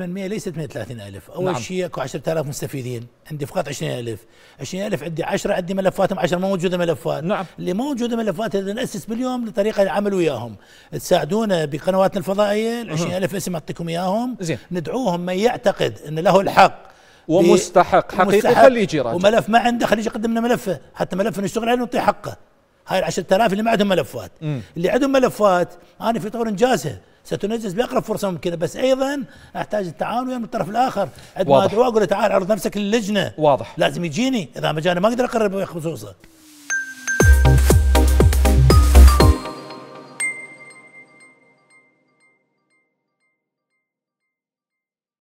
800 ليست 130000 اول نعم. شيء اكو 10000 مستفيدين عندي فقط 20000 20000 عندي 10 عندي ملفاتهم 10 ما موجوده ملفات نعم. اللي موجوده ملفات ناسس باليوم لطريقه العمل وياهم تساعدونا بقنواتنا الفضائيه ال 20000 اسم اعطيكم اياهم زين. ندعوهم من يعتقد ان له الحق ومستحق حقيقي خليه يجي وملف ما عنده خليه يقدم لنا ملفه حتى ملفه نشتغل عليه نعطيه حقه هاي ال 10000 اللي ما عندهم ملفات م. اللي عندهم ملفات انا في طور انجازها ستنجز باقرب فرصه ممكنه بس ايضا احتاج التعاون ويا من الطرف الاخر عندما ادعو اقول تعال عرض نفسك للجنه واضح لازم يجيني اذا ما جاني ما اقدر اقرب بخصوصه